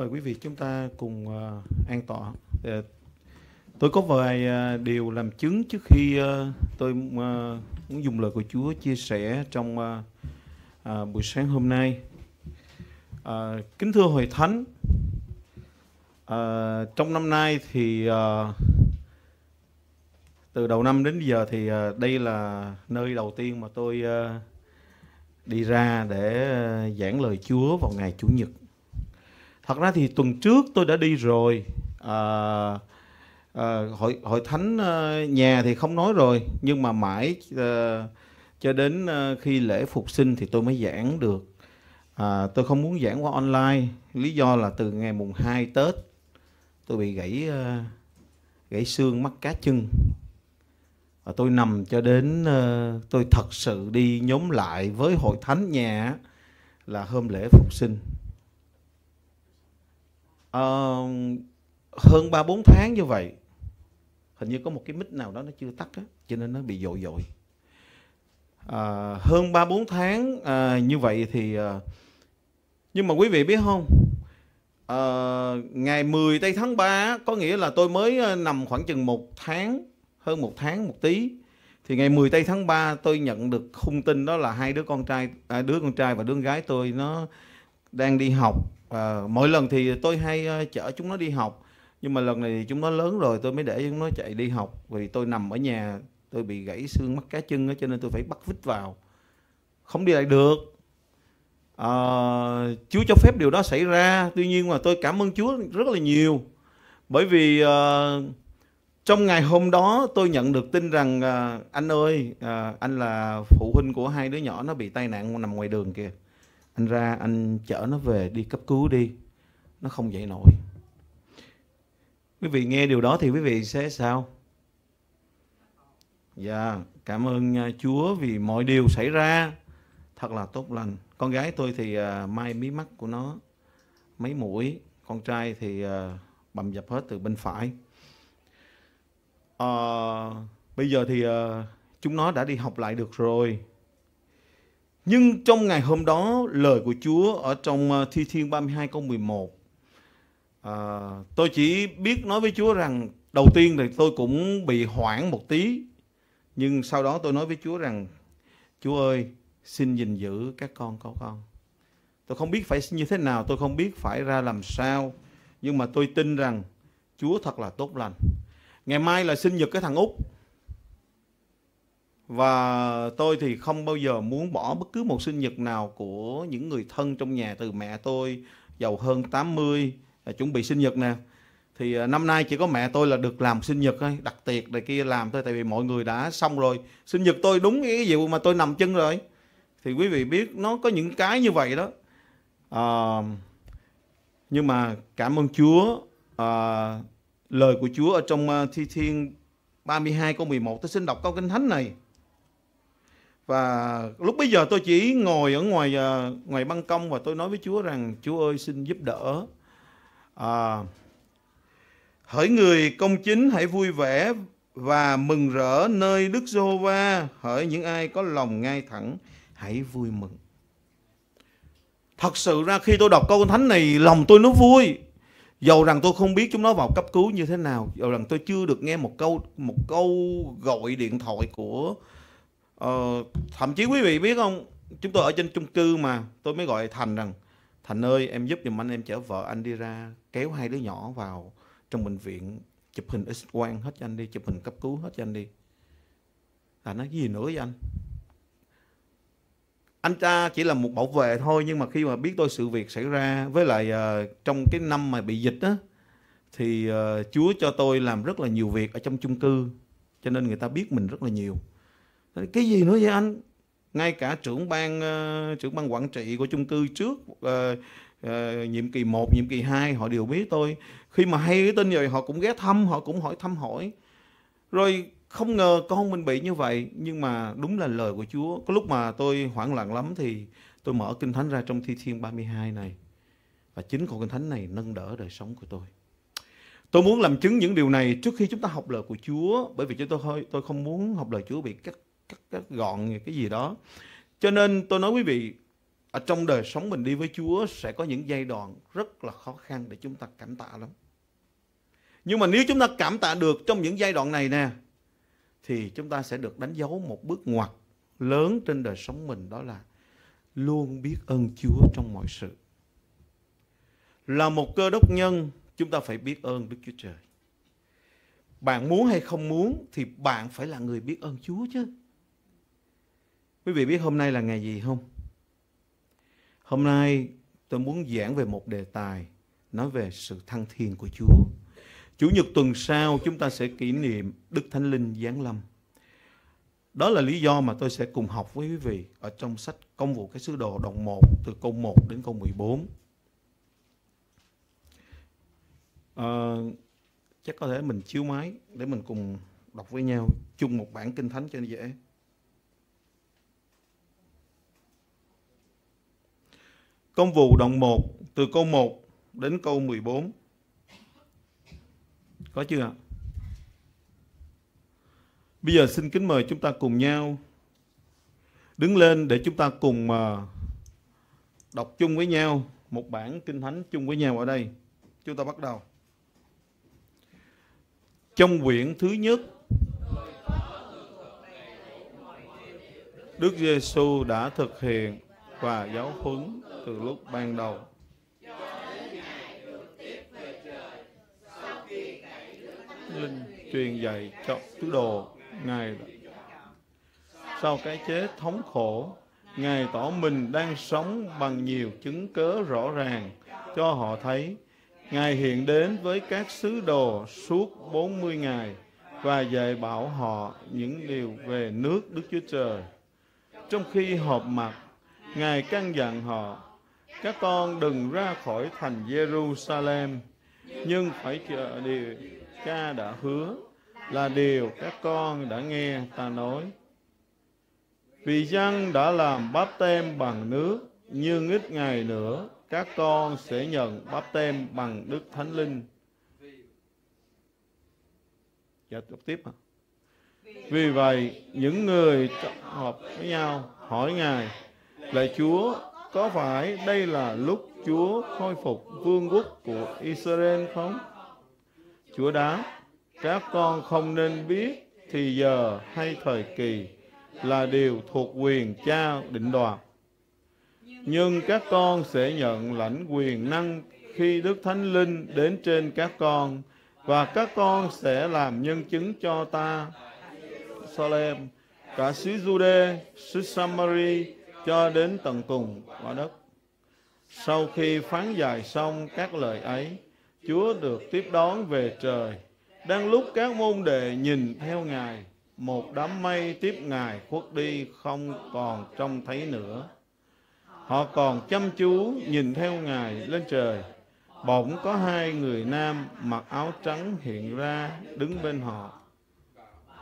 mời quý vị chúng ta cùng ờ, an tọa. Ờ, tôi có vài ờ, điều làm chứng trước khi tôi muốn dùng lời của Chúa chia sẻ trong buổi sáng hôm nay. Kính thưa Hội Thánh, trong năm nay thì từ đầu năm đến giờ thì đây là nơi đầu tiên mà tôi đi ra để giảng lời Chúa vào ngày Chủ nhật thật ra thì tuần trước tôi đã đi rồi à, à, hội hội thánh ờ, nhà thì không nói rồi nhưng mà mãi à, cho đến ờ, khi lễ phục sinh thì tôi mới giảng được à, tôi không muốn giảng qua online lý do là từ ngày mùng 2 tết tôi bị gãy à, gãy xương mắt cá chân và tôi nằm cho đến uh, tôi thật sự đi nhóm lại với hội thánh nhà là hôm lễ phục sinh uh, hơn ba bốn tháng như vậy hình như có một cái mic nào đó nó chưa tắt á cho nên nó bị dội dội à, hơn ba bốn tháng à, như vậy thì à, nhưng mà quý vị biết không à, ngày 10 tây tháng 3 có nghĩa là tôi mới nằm khoảng chừng một tháng hơn một tháng một tí thì ngày 10 tây tháng 3 tôi nhận được thông tin đó là hai đứa con trai à, đứa con trai và đứa con gái tôi nó đang đi học à, ờ, mỗi lần thì tôi hay ờ, chở chúng nó đi học nhưng mà lần này thì chúng nó lớn rồi tôi mới để chúng nó chạy đi học vì tôi nằm ở nhà tôi bị gãy xương mắt cá chân đó, cho nên tôi phải bắt vít vào không đi lại được à, Chúa cho phép điều đó xảy ra tuy nhiên mà tôi cảm ơn Chúa rất là nhiều bởi vì à, trong ngày hôm đó tôi nhận được tin rằng à, anh ơi à, anh là phụ huynh của hai đứa nhỏ nó bị tai nạn nằm ngoài đường kìa anh ra anh chở nó về đi cấp cứu đi nó không dậy nổi quý vị nghe điều đó thì quý vị sẽ sao dạ cảm ơn à, chúa vì mọi điều xảy ra thật là tốt lành con gái tôi thì uh, à, mai mí mắt của nó mấy mũi con trai thì uh, bầm dập hết từ bên phải uh, bây giờ thì uh, chúng nó đã đi học lại được rồi nhưng trong ngày hôm đó, lời của Chúa ở trong ờ, Thi Thiên 32 câu 11, à, ờ, tôi chỉ biết nói với Chúa rằng đầu tiên thì tôi cũng bị hoảng một tí, nhưng sau đó tôi nói với Chúa rằng, Chúa ơi, xin gìn giữ các con có con. Tôi không biết phải như thế nào, tôi không biết phải ra làm sao, nhưng mà tôi tin rằng Chúa thật là tốt lành. Ngày mai là sinh nhật cái thằng Úc, và tôi thì không bao giờ muốn bỏ bất cứ một sinh nhật nào của những người thân trong nhà từ mẹ tôi giàu hơn 80 à, chuẩn bị sinh nhật nè thì à, năm nay chỉ có mẹ tôi là được làm sinh nhật thôi đặc tiệc này kia làm thôi tại vì mọi người đã xong rồi sinh nhật tôi đúng cái gì mà tôi nằm chân rồi thì quý vị biết nó có những cái như vậy đó à, nhưng mà cảm ơn Chúa à, lời của Chúa ở trong à, thi thiên 32 câu 11 tôi xin đọc câu kinh thánh này và lúc bây giờ tôi chỉ ngồi ở ngoài à, ngoài ban công và tôi nói với Chúa rằng Chúa ơi xin giúp đỡ à, hỡi người công chính hãy vui vẻ và mừng rỡ nơi Đức Giê-hô-va hỡi những ai có lòng ngay thẳng hãy vui mừng thật sự ra khi tôi đọc câu thánh này lòng tôi nó vui dầu rằng tôi không biết chúng nó vào cấp cứu như thế nào dầu rằng tôi chưa được nghe một câu một câu gọi điện thoại của Ờ, thậm chí quý vị biết không, chúng tôi ở trên chung cư mà tôi mới gọi Thành rằng Thành ơi em giúp giùm anh em chở vợ anh đi ra kéo hai đứa nhỏ vào trong bệnh viện chụp hình x quang hết cho anh đi, chụp hình cấp cứu hết cho anh đi. là nói gì nữa vậy anh? anh ta chỉ là một bảo vệ thôi nhưng mà khi mà biết tôi sự việc xảy ra với lại uh, trong cái năm mà bị dịch á thì uh, Chúa cho tôi làm rất là nhiều việc ở trong chung cư cho nên người ta biết mình rất là nhiều cái gì nữa vậy anh ngay cả trưởng ban uh, trưởng ban quản trị của chung cư trước uh, uh, nhiệm kỳ 1, nhiệm kỳ 2 họ đều biết tôi khi mà hay cái tin rồi họ cũng ghé thăm họ cũng hỏi thăm hỏi rồi không ngờ con mình bị như vậy nhưng mà đúng là lời của Chúa có lúc mà tôi hoảng loạn lắm thì tôi mở kinh thánh ra trong thi thiên 32 này và chính câu kinh thánh này nâng đỡ đời sống của tôi Tôi muốn làm chứng những điều này trước khi chúng ta học lời của Chúa bởi vì chúng tôi tôi không muốn học lời Chúa bị cắt cắt, cắt gọn cái gì đó cho nên tôi nói quý vị ở trong đời sống mình đi với Chúa sẽ có những giai đoạn rất là khó khăn để chúng ta cảm tạ lắm nhưng mà nếu chúng ta cảm tạ được trong những giai đoạn này nè thì chúng ta sẽ được đánh dấu một bước ngoặt lớn trên đời sống mình đó là luôn biết ơn Chúa trong mọi sự. Là một cơ đốc nhân, chúng ta phải biết ơn Đức Chúa Trời. Bạn muốn hay không muốn thì bạn phải là người biết ơn Chúa chứ. Quý vị biết hôm nay là ngày gì không? Hôm nay tôi muốn giảng về một đề tài nói về sự thăng thiên của Chúa. Chủ nhật tuần sau chúng ta sẽ kỷ niệm Đức Thánh Linh Giáng Lâm. Đó là lý do mà tôi sẽ cùng học với quý vị ở trong sách Công vụ cái sứ đồ đoạn 1 từ câu 1 đến câu 14. À, ờ, chắc có thể mình chiếu máy để mình cùng đọc với nhau chung một bản kinh thánh cho dễ. Công vụ đoạn 1 từ câu 1 đến câu 14. Có chưa Bây giờ xin kính mời chúng ta cùng nhau đứng lên để chúng ta cùng mà đọc chung với nhau một bản kinh thánh chung với nhau ở đây. Chúng ta bắt đầu. Trong quyển thứ nhất Đức Giêsu đã thực hiện và giáo huấn từ lúc ban đầu. Linh truyền dạy cho tứ đồ Ngài sau cái chế thống khổ Ngài tỏ mình đang sống bằng nhiều chứng cớ rõ ràng cho họ thấy. Ngài hiện đến với các sứ đồ suốt 40 ngày và dạy bảo họ những điều về nước Đức Chúa Trời. Trong khi họp mặt, Ngài căn dặn họ, các con đừng ra khỏi thành Jerusalem, nhưng phải chờ điều cha đã hứa là điều các con đã nghe ta nói. Vì dân đã làm báp tem bằng nước, nhưng ít ngày nữa các con sẽ nhận báp tem bằng Đức Thánh Linh. Dạ, đọc tiếp à. Vì vậy, những người hợp với nhau hỏi Ngài, Lạy Chúa, có phải đây là lúc Chúa khôi phục vương quốc của Israel không? Chúa đáp, các con không nên biết thì giờ hay thời kỳ là điều thuộc quyền cha định đoạt. Nhưng các con sẽ nhận lãnh quyền năng khi Đức Thánh Linh đến trên các con và các con sẽ làm nhân chứng cho ta. Salem, cả xứ Jude, xứ Samari cho đến tận cùng quả đất. Sau khi phán dài xong các lời ấy, Chúa được tiếp đón về trời. Đang lúc các môn đệ nhìn theo Ngài, một đám mây tiếp Ngài khuất đi không còn trông thấy nữa. Họ còn chăm chú nhìn theo Ngài lên trời. Bỗng có hai người nam mặc áo trắng hiện ra đứng bên họ.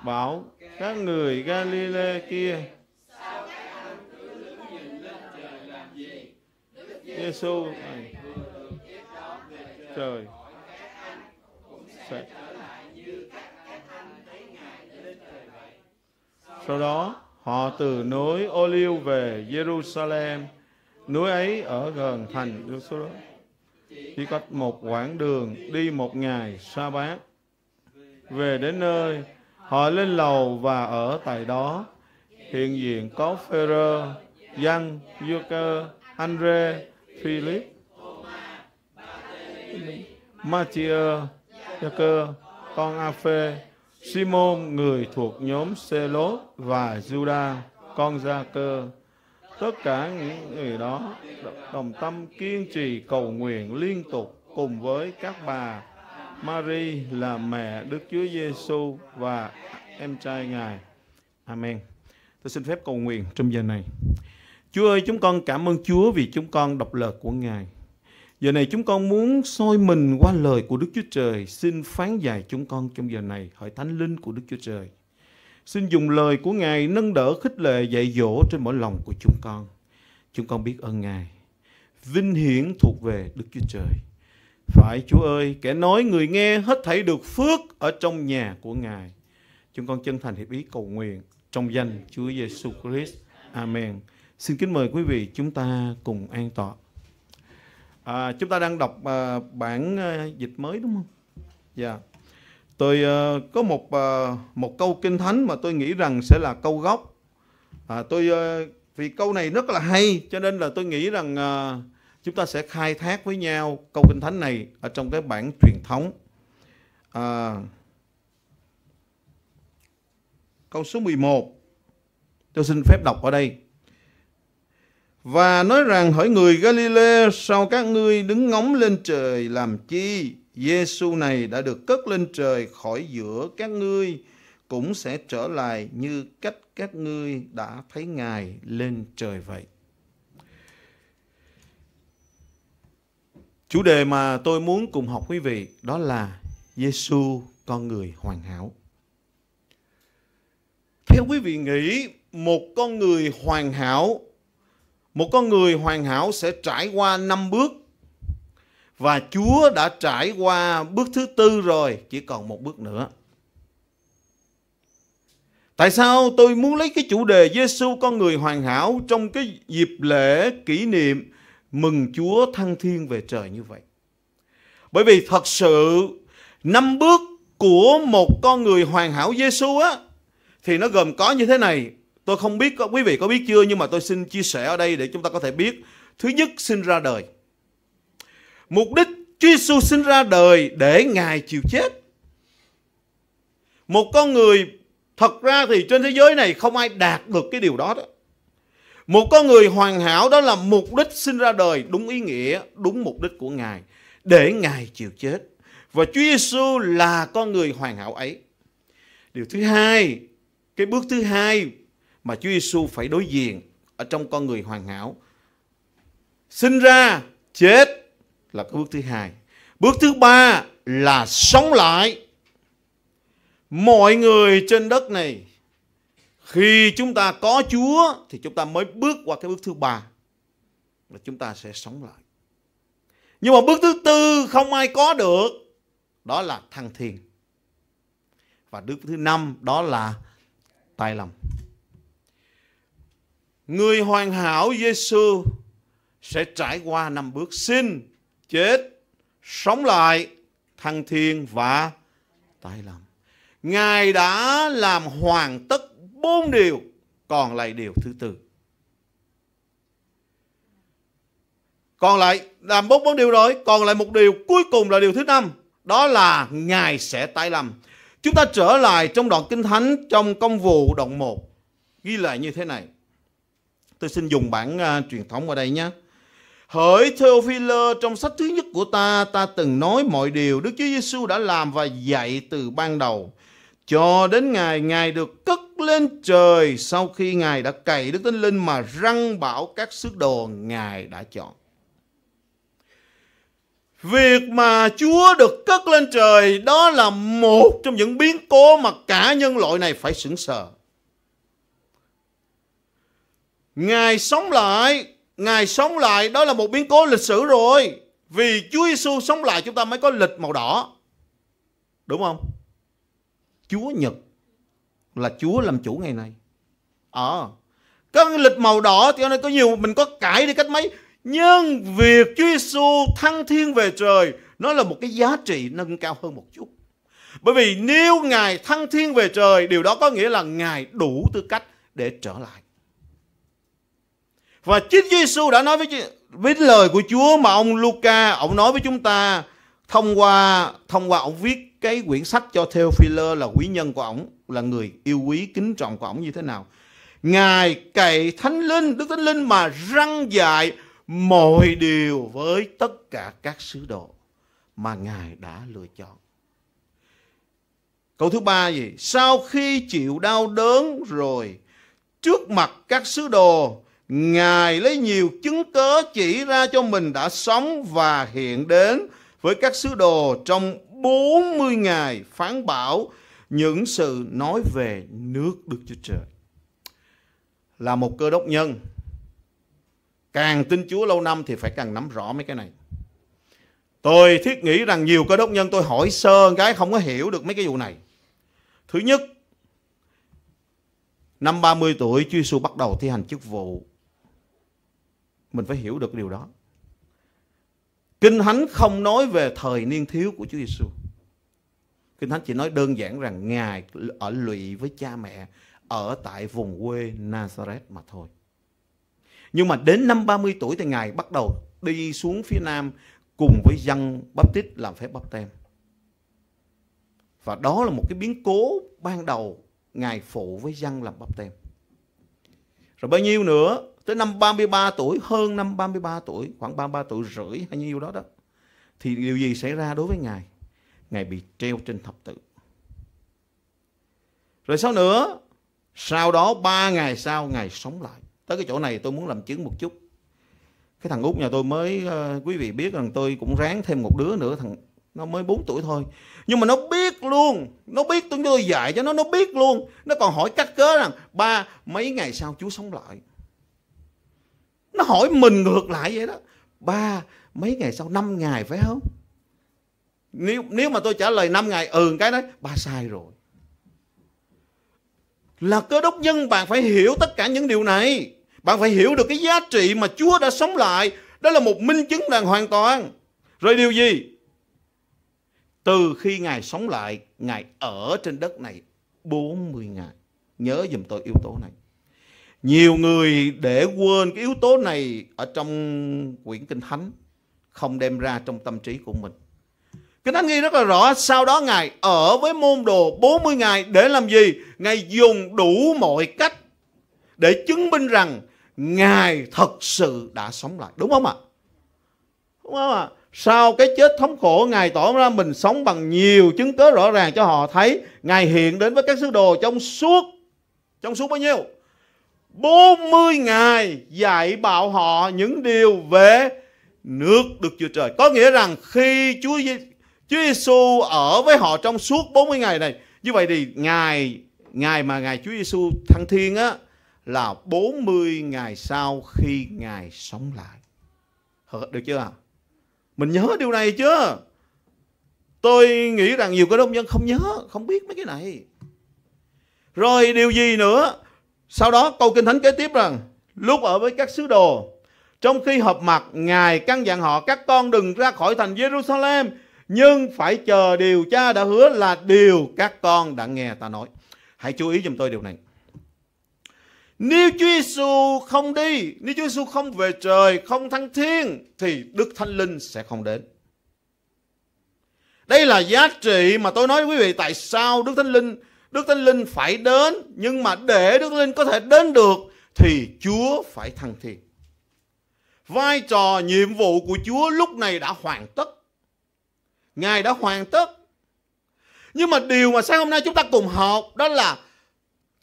Bảo các người Galile kia Giêsu này trời sẽ sau đó họ từ núi ô về Jerusalem núi ấy ở gần thành Jerusalem chỉ cách một quãng đường đi một ngày sa bát về đến nơi họ lên lầu và ở tại đó hiện diện có Phêrô, Giăng, Giô-cơ, Andre Philip, Matthew, Gia con A Phê, Simon người thuộc nhóm Selot và Judah con Gia Cơ. Tất cả những người đó đồng tâm kiên trì cầu nguyện liên tục cùng với các bà Mary là mẹ Đức Chúa Giêsu và em trai Ngài. Amen. Tôi xin phép cầu nguyện trong giờ này. Chúa ơi, chúng con cảm ơn Chúa vì chúng con đọc lời của Ngài. Giờ này chúng con muốn soi mình qua lời của Đức Chúa Trời. Xin phán dạy chúng con trong giờ này, hỏi Thánh Linh của Đức Chúa Trời. Xin dùng lời của Ngài nâng đỡ khích lệ dạy dỗ trên mỗi lòng của chúng con. Chúng con biết ơn Ngài. Vinh hiển thuộc về Đức Chúa Trời. Phải Chúa ơi, kẻ nói người nghe hết thảy được phước ở trong nhà của Ngài. Chúng con chân thành hiệp ý cầu nguyện trong danh Chúa Giêsu Christ. Amen. Xin kính mời quý vị chúng ta cùng an tọa. À, chúng ta đang đọc à, bản à, dịch mới đúng không? Dạ. Tôi à, có một à, một câu kinh thánh mà tôi nghĩ rằng sẽ là câu gốc. À, tôi à, vì câu này rất là hay cho nên là tôi nghĩ rằng à, chúng ta sẽ khai thác với nhau câu kinh thánh này ở trong cái bản truyền thống. À, câu số 11 tôi xin phép đọc ở đây và nói rằng hỏi người Galilee sao các ngươi đứng ngóng lên trời làm chi? Giêsu này đã được cất lên trời khỏi giữa các ngươi cũng sẽ trở lại như cách các ngươi đã thấy Ngài lên trời vậy. Chủ đề mà tôi muốn cùng học quý vị đó là Giêsu con người hoàn hảo. Theo quý vị nghĩ một con người hoàn hảo một con người hoàn hảo sẽ trải qua năm bước và Chúa đã trải qua bước thứ tư rồi, chỉ còn một bước nữa. Tại sao tôi muốn lấy cái chủ đề Giêsu con người hoàn hảo trong cái dịp lễ kỷ niệm mừng Chúa thăng thiên về trời như vậy? Bởi vì thật sự năm bước của một con người hoàn hảo Giêsu á thì nó gồm có như thế này. Tôi không biết quý vị có biết chưa nhưng mà tôi xin chia sẻ ở đây để chúng ta có thể biết. Thứ nhất, sinh ra đời. Mục đích Chúa Giêsu sinh ra đời để Ngài chịu chết. Một con người thật ra thì trên thế giới này không ai đạt được cái điều đó đó. Một con người hoàn hảo đó là mục đích sinh ra đời đúng ý nghĩa, đúng mục đích của Ngài để Ngài chịu chết. Và Chúa Giêsu là con người hoàn hảo ấy. Điều thứ hai, cái bước thứ hai mà Chúa Giêsu phải đối diện ở trong con người hoàn hảo. Sinh ra, chết là cái bước thứ hai. Bước thứ ba là sống lại. Mọi người trên đất này khi chúng ta có Chúa thì chúng ta mới bước qua cái bước thứ ba là chúng ta sẽ sống lại. Nhưng mà bước thứ tư không ai có được đó là thăng thiên. Và bước thứ năm đó là tài lòng. Người hoàn hảo Giêsu sẽ trải qua năm bước sinh, chết, sống lại, thăng thiên và tái lâm. Ngài đã làm hoàn tất bốn điều, còn lại điều thứ tư. Còn lại làm bốn bốn điều rồi, còn lại một điều cuối cùng là điều thứ năm, đó là Ngài sẽ tái lâm. Chúng ta trở lại trong đoạn Kinh Thánh trong công vụ đoạn 1, ghi lại như thế này. Tôi xin dùng bản uh, truyền thống ở đây nhé. Hỡi Theophile, trong sách thứ nhất của ta, ta từng nói mọi điều Đức Chúa Giêsu đã làm và dạy từ ban đầu. Cho đến ngày Ngài được cất lên trời sau khi Ngài đã cày Đức Thánh Linh mà răng bảo các sứ đồ Ngài đã chọn. Việc mà Chúa được cất lên trời đó là một trong những biến cố mà cả nhân loại này phải sững sờ. Ngài sống lại, Ngài sống lại đó là một biến cố lịch sử rồi. Vì Chúa Giêsu sống lại chúng ta mới có lịch màu đỏ. Đúng không? Chúa Nhật là Chúa làm chủ ngày này. Ờ. À, cái lịch màu đỏ thì có nhiều mình có cải đi cách mấy nhưng việc Chúa Giêsu thăng thiên về trời nó là một cái giá trị nâng cao hơn một chút. Bởi vì nếu Ngài thăng thiên về trời, điều đó có nghĩa là Ngài đủ tư cách để trở lại. Và chính Giêsu đã nói với với lời của Chúa mà ông Luca ông nói với chúng ta thông qua thông qua ông viết cái quyển sách cho Theophilus là quý nhân của ông là người yêu quý kính trọng của ông như thế nào. Ngài cậy Thánh Linh, Đức Thánh Linh mà răng dạy mọi điều với tất cả các sứ đồ mà Ngài đã lựa chọn. Câu thứ ba gì? Sau khi chịu đau đớn rồi, trước mặt các sứ đồ, Ngài lấy nhiều chứng cớ chỉ ra cho mình đã sống và hiện đến với các sứ đồ trong 40 ngày phán bảo những sự nói về nước Đức Chúa Trời. Là một cơ đốc nhân, càng tin Chúa lâu năm thì phải càng nắm rõ mấy cái này. Tôi thiết nghĩ rằng nhiều cơ đốc nhân tôi hỏi sơ cái không có hiểu được mấy cái vụ này. Thứ nhất, năm 30 tuổi Chúa Giêsu bắt đầu thi hành chức vụ mình phải hiểu được điều đó. Kinh Thánh không nói về thời niên thiếu của Chúa Giêsu. Kinh Thánh chỉ nói đơn giản rằng Ngài ở lụy với cha mẹ ở tại vùng quê Nazareth mà thôi. Nhưng mà đến năm 30 tuổi thì Ngài bắt đầu đi xuống phía Nam cùng với dân bắp tít làm phép bắp tem. Và đó là một cái biến cố ban đầu Ngài phụ với dân làm bắp tem. Rồi bao nhiêu nữa tới năm 33 tuổi, hơn năm 33 tuổi, khoảng 33 tuổi rưỡi hay nhiêu đó đó, thì điều gì xảy ra đối với Ngài? Ngài bị treo trên thập tự. Rồi sau nữa, sau đó ba ngày sau Ngài sống lại. Tới cái chỗ này tôi muốn làm chứng một chút. Cái thằng út nhà tôi mới, ờ, quý vị biết rằng tôi cũng ráng thêm một đứa nữa, thằng nó mới 4 tuổi thôi. Nhưng mà nó biết luôn, nó biết tôi, tôi dạy cho nó, nó biết luôn. Nó còn hỏi cắt cớ rằng, ba, mấy ngày sau chú sống lại nó hỏi mình ngược lại vậy đó ba mấy ngày sau 5 ngày phải không nếu nếu mà tôi trả lời 5 ngày ừ cái đấy ba sai rồi là cơ đốc nhân bạn phải hiểu tất cả những điều này bạn phải hiểu được cái giá trị mà Chúa đã sống lại đó là một minh chứng rằng hoàn toàn rồi điều gì từ khi Ngài sống lại Ngài ở trên đất này 40 ngày nhớ dùm tôi yếu tố này nhiều người để quên cái yếu tố này ở trong quyển kinh thánh không đem ra trong tâm trí của mình Kinh Thánh ghi rất là rõ Sau đó Ngài ở với môn đồ 40 ngày để làm gì? Ngài dùng đủ mọi cách Để chứng minh rằng Ngài thật sự đã sống lại Đúng không ạ? Đúng không ạ? Sau cái chết thống khổ Ngài tỏ ra mình sống bằng nhiều chứng cớ rõ ràng cho họ thấy Ngài hiện đến với các sứ đồ trong suốt Trong suốt bao nhiêu? 40 ngày dạy bảo họ những điều về nước được Chúa Trời. Có nghĩa rằng khi Chúa Chúa Giêsu ở với họ trong suốt 40 ngày này, như vậy thì ngày ngày mà ngày Chúa Giêsu thăng thiên á là 40 ngày sau khi ngài sống lại. Được chưa Mình nhớ điều này chưa Tôi nghĩ rằng nhiều cái đông dân không nhớ, không biết mấy cái này. Rồi điều gì nữa? Sau đó câu Kinh Thánh kế tiếp rằng Lúc ở với các sứ đồ Trong khi họp mặt Ngài căn dặn họ Các con đừng ra khỏi thành Jerusalem Nhưng phải chờ điều cha đã hứa là điều các con đã nghe ta nói Hãy chú ý giùm tôi điều này nếu Chúa Giêsu không đi, nếu Chúa Giêsu không về trời, không thăng thiên thì Đức Thánh Linh sẽ không đến. Đây là giá trị mà tôi nói với quý vị tại sao Đức Thánh Linh Đức Thánh Linh phải đến nhưng mà để Đức Thánh Linh có thể đến được thì Chúa phải thăng thiên. Vai trò nhiệm vụ của Chúa lúc này đã hoàn tất. Ngài đã hoàn tất. Nhưng mà điều mà sáng hôm nay chúng ta cùng học đó là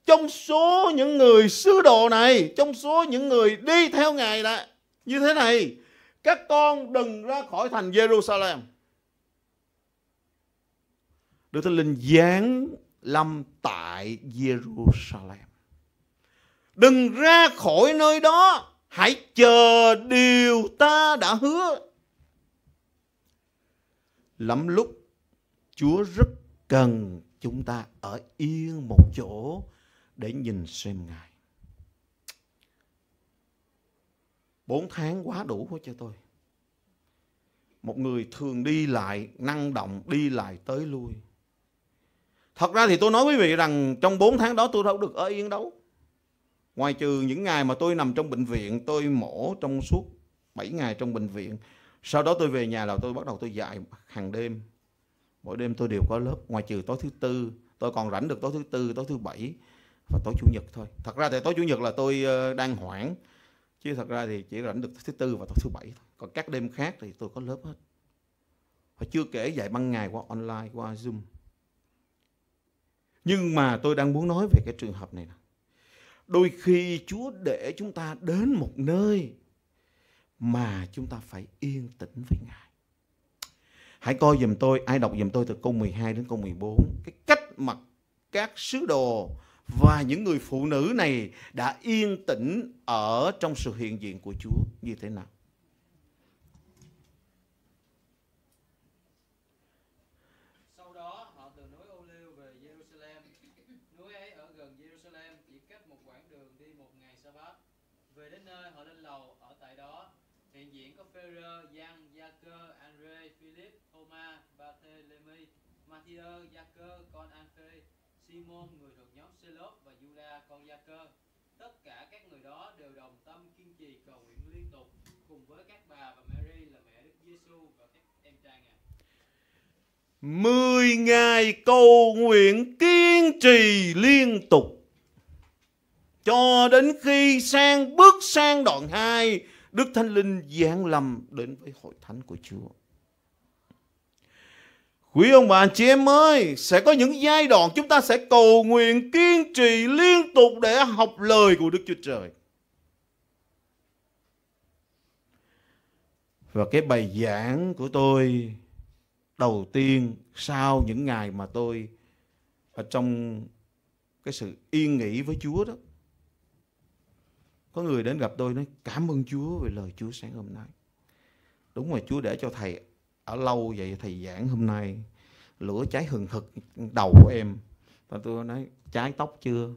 trong số những người sứ đồ này, trong số những người đi theo Ngài đã như thế này, các con đừng ra khỏi thành Jerusalem. Đức Thánh Linh giáng lâm tại Jerusalem. Đừng ra khỏi nơi đó, hãy chờ điều ta đã hứa. Lắm lúc Chúa rất cần chúng ta ở yên một chỗ để nhìn xem Ngài. Bốn tháng quá đủ hết cho tôi. Một người thường đi lại, năng động, đi lại tới lui. Thật ra thì tôi nói quý vị rằng trong 4 tháng đó tôi đâu được ở yên đâu. Ngoài trừ những ngày mà tôi nằm trong bệnh viện, tôi mổ trong suốt 7 ngày trong bệnh viện. Sau đó tôi về nhà là tôi bắt đầu tôi dạy hàng đêm. Mỗi đêm tôi đều có lớp, ngoài trừ tối thứ tư, tôi còn rảnh được tối thứ tư, tối thứ bảy và tối chủ nhật thôi. Thật ra thì tối chủ nhật là tôi ờ, đang hoãn, chứ thật ra thì chỉ rảnh được thứ tư và tối thứ bảy thôi. Còn các đêm khác thì tôi có lớp hết. Và chưa kể dạy ban ngày qua online, qua Zoom. Nhưng mà tôi đang muốn nói về cái trường hợp này. Đôi khi Chúa để chúng ta đến một nơi mà chúng ta phải yên tĩnh với Ngài. Hãy coi dùm tôi, ai đọc dùm tôi từ câu 12 đến câu 14. Cái cách mà các sứ đồ và những người phụ nữ này đã yên tĩnh ở trong sự hiện diện của Chúa như thế nào? sa Về đến nơi họ lên lầu ở tại đó. Hiện diện có Ferrer, Giang, Gia-cơ, Andre, Philip, Thomas, Barthélemy, Mathieu, Gia-cơ, con Anphê, Simon người thuộc nhóm Selop và Juda con Gia-cơ. Tất cả các người đó đều đồng tâm kiên trì cầu nguyện liên tục cùng với các bà và Mary là mẹ Đức Giêsu và các em trai Ngài. Mười ngày cầu nguyện kiên trì liên tục cho đến khi sang bước sang đoạn 2, Đức Thánh Linh giáng lâm đến với hội thánh của Chúa. Quý ông bà anh chị em ơi, sẽ có những giai đoạn chúng ta sẽ cầu nguyện kiên trì liên tục để học lời của Đức Chúa Trời. Và cái bài giảng của tôi đầu tiên sau những ngày mà tôi ở trong cái sự yên nghỉ với Chúa đó có người đến gặp tôi nói cảm ơn Chúa về lời Chúa sáng hôm nay. Đúng rồi Chúa để cho thầy ở lâu vậy thầy giảng hôm nay lửa cháy hừng hực đầu của em. Và tôi nói cháy tóc chưa?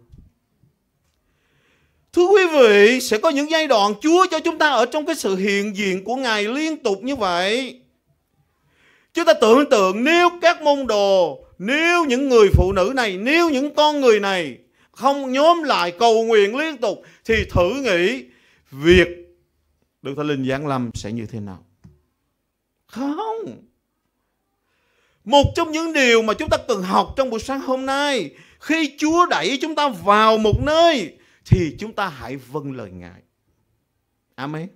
Thưa quý vị, sẽ có những giai đoạn Chúa cho chúng ta ở trong cái sự hiện diện của Ngài liên tục như vậy. Chúng ta tưởng tượng nếu các môn đồ, nếu những người phụ nữ này, nếu những con người này không nhóm lại cầu nguyện liên tục thì thử nghĩ việc Đức Thánh Linh giáng lâm sẽ như thế nào? Không. Một trong những điều mà chúng ta cần học trong buổi sáng hôm nay, khi Chúa đẩy chúng ta vào một nơi thì chúng ta hãy vâng lời Ngài. Amen.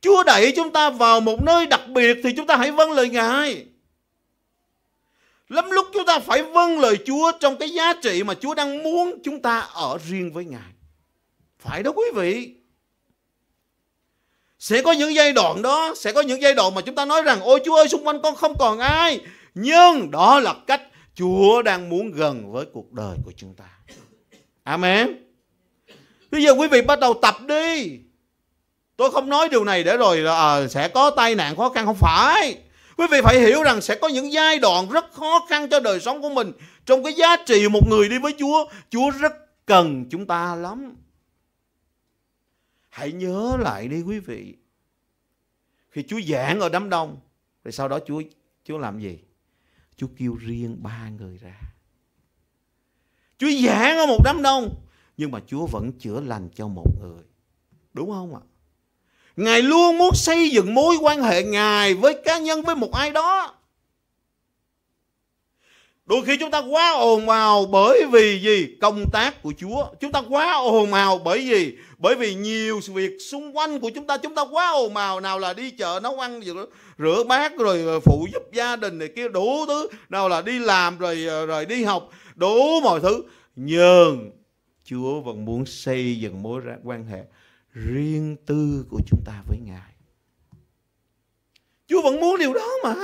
Chúa đẩy chúng ta vào một nơi đặc biệt thì chúng ta hãy vâng lời Ngài. Lắm lúc chúng ta phải vâng lời Chúa trong cái giá trị mà Chúa đang muốn chúng ta ở riêng với Ngài. Phải đó quý vị. Sẽ có những giai đoạn đó, sẽ có những giai đoạn mà chúng ta nói rằng ôi Chúa ơi xung quanh con không còn ai. Nhưng đó là cách Chúa đang muốn gần với cuộc đời của chúng ta. Amen. Bây giờ quý vị bắt đầu tập đi. Tôi không nói điều này để rồi à, sẽ có tai nạn khó khăn không phải. Quý vị phải hiểu rằng sẽ có những giai đoạn rất khó khăn cho đời sống của mình. Trong cái giá trị một người đi với Chúa, Chúa rất cần chúng ta lắm. Hãy nhớ lại đi quý vị. Khi Chúa giảng ở đám đông, thì sau đó Chúa Chúa làm gì? Chúa kêu riêng ba người ra. Chúa giảng ở một đám đông, nhưng mà Chúa vẫn chữa lành cho một người. Đúng không ạ? À? Ngài luôn muốn xây dựng mối quan hệ Ngài với cá nhân với một ai đó. Đôi khi chúng ta quá ồn ào bởi vì gì? Công tác của Chúa. Chúng ta quá ồn ào bởi vì bởi vì nhiều việc xung quanh của chúng ta chúng ta quá ồn ào nào là đi chợ nấu ăn rửa bát rồi ờ, phụ giúp gia đình này kia đủ thứ, nào là đi làm rồi ờ, rồi đi học, đủ mọi thứ. Nhưng Chúa vẫn muốn xây dựng mối quan hệ riêng tư của chúng ta với Ngài. Chúa vẫn muốn điều đó mà.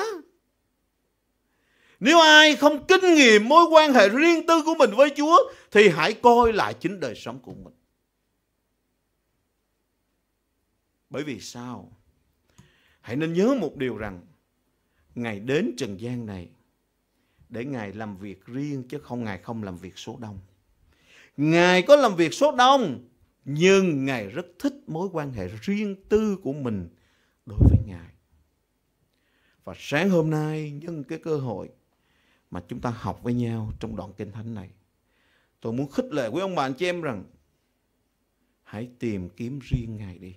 Nếu ai không kinh nghiệm mối quan hệ riêng tư của mình với Chúa thì hãy coi lại chính đời sống của mình. Bởi vì sao? Hãy nên nhớ một điều rằng Ngài đến trần gian này để Ngài làm việc riêng chứ không Ngài không làm việc số đông. Ngài có làm việc số đông nhưng Ngài rất thích mối quan hệ riêng tư của mình đối với Ngài. Và sáng hôm nay nhân cái cơ hội mà chúng ta học với nhau trong đoạn kinh thánh này, tôi muốn khích lệ quý ông bà anh chị em rằng hãy tìm kiếm riêng Ngài đi.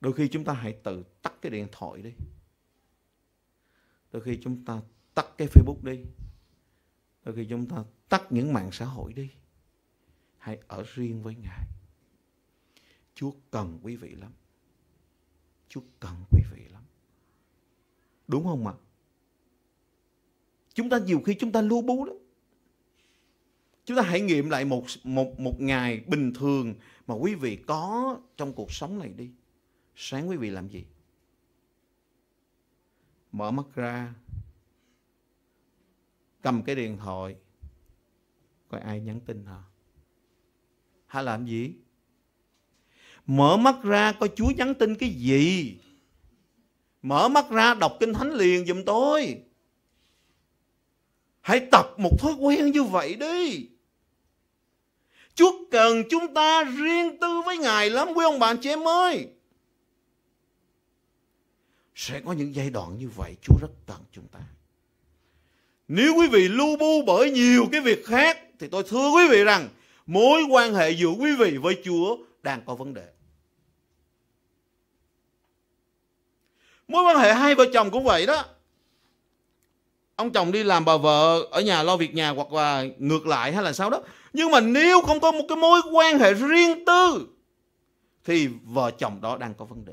Đôi khi chúng ta hãy tự tắt cái điện thoại đi. Đôi khi chúng ta tắt cái Facebook đi. Đôi khi chúng ta tắt những mạng xã hội đi hay ở riêng với Ngài. Chúa cần quý vị lắm. Chúa cần quý vị lắm. Đúng không ạ? Chúng ta nhiều khi chúng ta lưu bú lắm. Chúng ta hãy nghiệm lại một, một, một ngày bình thường mà quý vị có trong cuộc sống này đi. Sáng quý vị làm gì? Mở mắt ra, cầm cái điện thoại, coi ai nhắn tin hả? hay làm gì mở mắt ra coi chúa nhắn tin cái gì mở mắt ra đọc kinh thánh liền giùm tôi hãy tập một thói quen như vậy đi chúa cần chúng ta riêng tư với ngài lắm quý ông bà chị em ơi sẽ có những giai đoạn như vậy chúa rất cần chúng ta nếu quý vị lu bu bởi nhiều cái việc khác thì tôi thưa quý vị rằng mối quan hệ giữa quý vị với Chúa đang có vấn đề. Mối quan hệ hai vợ chồng cũng vậy đó. Ông chồng đi làm bà vợ ở nhà lo việc nhà hoặc là ngược lại hay là sao đó. Nhưng mà nếu không có một cái mối quan hệ riêng tư thì vợ chồng đó đang có vấn đề.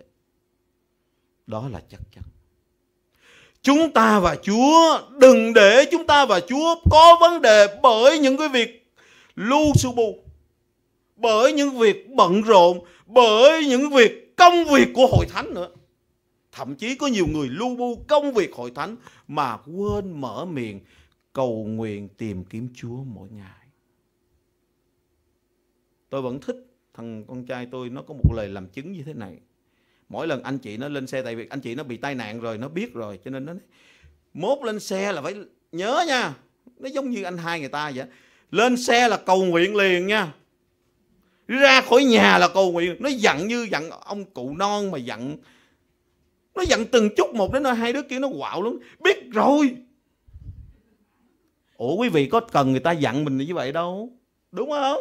Đó là chắc chắn. Chúng ta và Chúa đừng để chúng ta và Chúa có vấn đề bởi những cái việc lu su bu bởi những việc bận rộn bởi những việc công việc của hội thánh nữa thậm chí có nhiều người lu bu công việc hội thánh mà quên mở miệng cầu nguyện tìm kiếm Chúa mỗi ngày tôi vẫn thích thằng con trai tôi nó có một lời làm chứng như thế này mỗi lần anh chị nó lên xe tại vì anh chị nó bị tai nạn rồi nó biết rồi cho nên nó mốt lên xe là phải nhớ nha nó giống như anh hai người ta vậy lên xe là cầu nguyện liền nha ra khỏi nhà là cầu nguyện nó giận như giận ông cụ non mà giận nó giận từng chút một đến nơi hai đứa kia nó quạo lắm biết rồi ủa quý vị có cần người ta giận mình như vậy đâu đúng không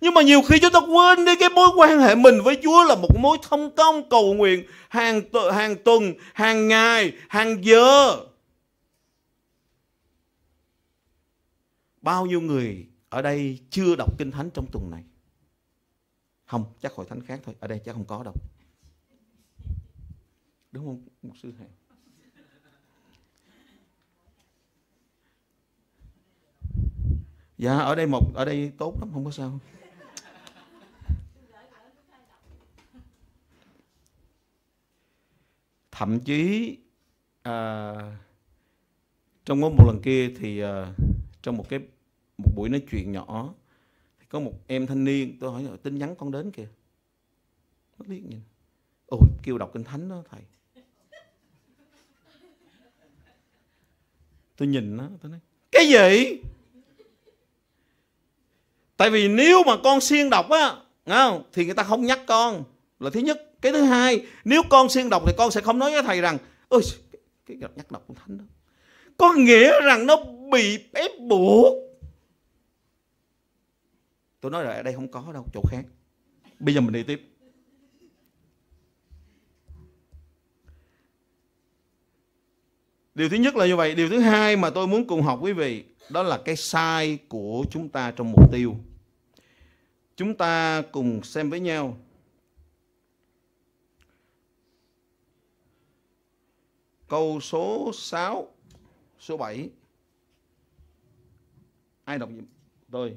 nhưng mà nhiều khi chúng ta quên đi cái mối quan hệ mình với Chúa là một mối thông công cầu nguyện hàng tu, hàng tuần, hàng ngày, hàng giờ. Bao nhiêu người ở đây chưa đọc Kinh Thánh trong tuần này? Không, chắc hội thánh khác thôi. Ở đây chắc không có đâu. Đúng không, mục sư Hằng? Dạ, ở đây một ở đây tốt lắm, không có sao. Thậm chí à, trong một lần kia thì à, trong một cái một buổi nói chuyện nhỏ thì có một em thanh niên tôi hỏi tin nhắn con đến kìa nó liếc nhìn ôi kêu đọc kinh thánh đó thầy tôi nhìn nó tôi nói cái gì tại vì nếu mà con siêng đọc á không? thì người ta không nhắc con là thứ nhất cái thứ hai nếu con siêng đọc thì con sẽ không nói với thầy rằng ôi cái nhắc đọc kinh thánh đó có nghĩa rằng nó bị ép buộc tôi nói là ở đây không có đâu chỗ khác bây giờ mình đi tiếp điều thứ nhất là như vậy điều thứ hai mà tôi muốn cùng học quý vị đó là cái sai của chúng ta trong mục tiêu chúng ta cùng xem với nhau câu số 6 số 7 ai đọc tôi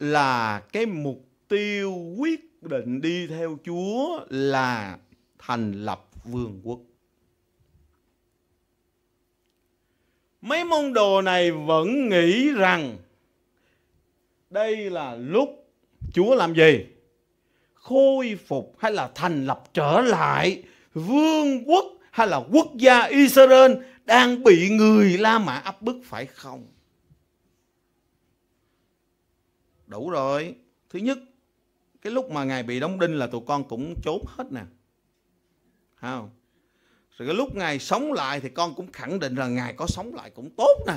là cái mục tiêu quyết định đi theo Chúa là thành lập vương quốc. Mấy môn đồ này vẫn nghĩ rằng đây là lúc Chúa làm gì? Khôi phục hay là thành lập trở lại vương quốc hay là quốc gia Israel đang bị người La Mã áp bức phải không? đủ rồi thứ nhất cái lúc mà ngài bị đóng đinh là tụi con cũng trốn hết nè không rồi cái lúc ngài sống lại thì con cũng khẳng định là ngài có sống lại cũng tốt nè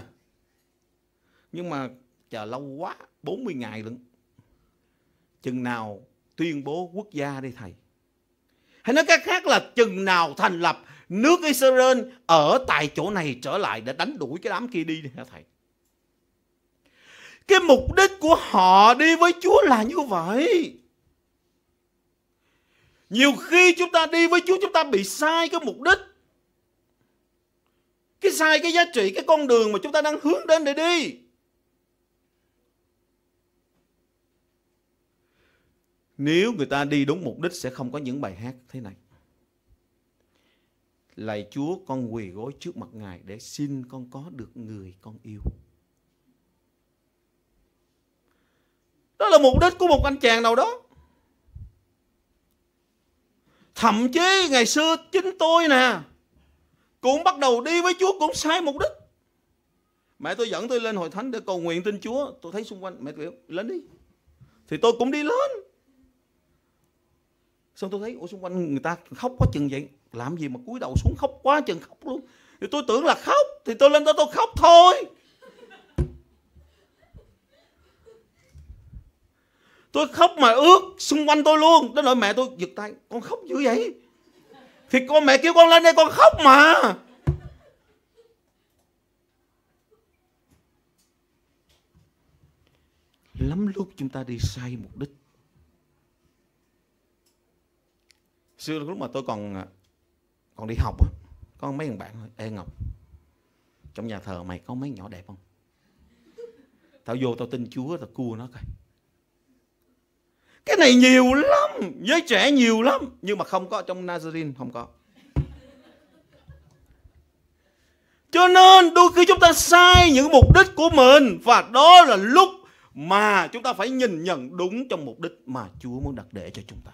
nhưng mà chờ lâu quá 40 ngày lận chừng nào tuyên bố quốc gia đi thầy hay nói cách khác là chừng nào thành lập nước Israel ở tại chỗ này trở lại để đánh đuổi cái đám kia đi hả thầy cái mục đích của họ đi với Chúa là như vậy. Nhiều khi chúng ta đi với Chúa chúng ta bị sai cái mục đích. Cái sai cái giá trị, cái con đường mà chúng ta đang hướng đến để đi. Nếu người ta đi đúng mục đích sẽ không có những bài hát thế này. Lạy Chúa con quỳ gối trước mặt Ngài để xin con có được người con yêu. đó là mục đích của một anh chàng nào đó thậm chí ngày xưa chính tôi nè cũng bắt đầu đi với chúa cũng sai mục đích mẹ tôi dẫn tôi lên hội thánh để cầu nguyện tin chúa tôi thấy xung quanh mẹ tôi lên đi thì tôi cũng đi lên xong tôi thấy ở xung quanh người ta khóc quá chừng vậy làm gì mà cúi đầu xuống khóc quá chừng khóc luôn thì tôi tưởng là khóc thì tôi lên đó tôi khóc thôi tôi khóc mà ướt xung quanh tôi luôn đến nỗi mẹ tôi giật tay con khóc dữ vậy thì con mẹ kêu con lên đây con khóc mà lắm lúc chúng ta đi sai mục đích xưa lúc mà tôi còn à, còn đi học có mấy thằng bạn thôi ê ngọc trong nhà thờ mày có mấy nhỏ đẹp không tao vô tao tin chúa tao cua nó coi cái này nhiều lắm giới trẻ nhiều lắm nhưng mà không có trong Nazarene không có cho nên đôi khi chúng ta sai những mục đích của mình và đó là lúc mà chúng ta phải nhìn nhận đúng trong mục đích mà Chúa muốn đặt để cho chúng ta.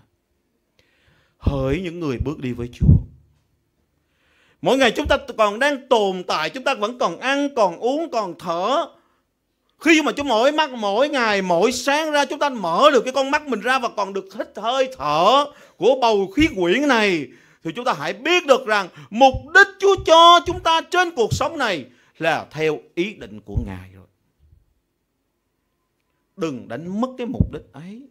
Hỡi những người bước đi với Chúa. Mỗi ngày chúng ta còn đang tồn tại, chúng ta vẫn còn ăn, còn uống, còn thở, khi mà chúng mỗi mắt mỗi ngày mỗi sáng ra chúng ta mở được cái con mắt mình ra và còn được hít hơi thở của bầu khí quyển này thì chúng ta hãy biết được rằng mục đích Chúa cho chúng ta trên cuộc sống này là theo ý định của Ngài rồi. Đừng đánh mất cái mục đích ấy.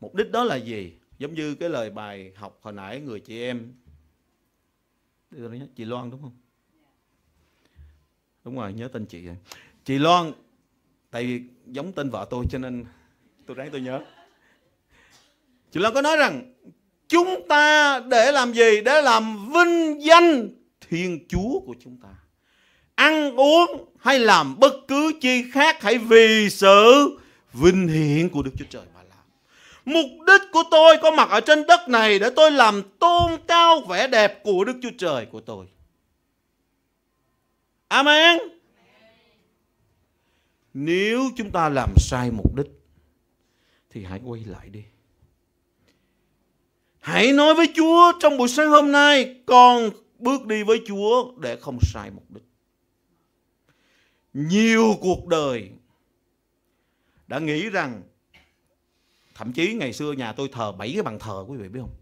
Mục đích đó là gì? Giống như cái lời bài học hồi nãy người chị em chị Loan đúng không? đúng rồi nhớ tên chị chị Loan tại vì giống tên vợ tôi cho nên tôi ráng tôi nhớ chị Loan có nói rằng chúng ta để làm gì để làm vinh danh Thiên Chúa của chúng ta ăn uống hay làm bất cứ chi khác hãy vì sự vinh hiển của Đức Chúa Trời mà làm. Mục đích của tôi có mặt ở trên đất này để tôi làm tôn cao vẻ đẹp của Đức Chúa Trời của tôi. Amen. Nếu chúng ta làm sai mục đích thì hãy quay lại đi. Hãy nói với Chúa trong buổi sáng hôm nay con bước đi với Chúa để không sai mục đích. Nhiều cuộc đời đã nghĩ rằng thậm chí ngày xưa nhà tôi thờ bảy cái bàn thờ quý vị biết không?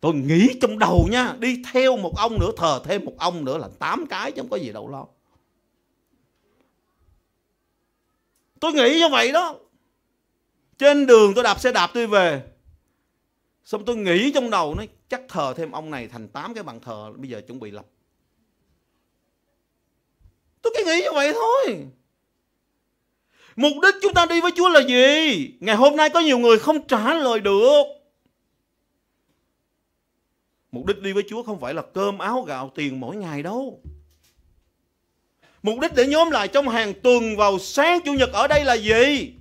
Tôi nghĩ trong đầu nha Đi theo một ông nữa thờ thêm một ông nữa là 8 cái chứ không có gì đâu lo Tôi nghĩ như vậy đó Trên đường tôi đạp xe đạp tôi về Xong tôi nghĩ trong đầu nói Chắc thờ thêm ông này thành 8 cái bàn thờ Bây giờ chuẩn bị lập Tôi cứ nghĩ như vậy thôi Mục đích chúng ta đi với Chúa là gì? Ngày hôm nay có nhiều người không trả lời được Mục đích đi với Chúa không phải là cơm áo gạo tiền mỗi ngày đâu. Mục đích để nhóm lại trong hàng tuần vào sáng Chủ nhật ở đây là gì?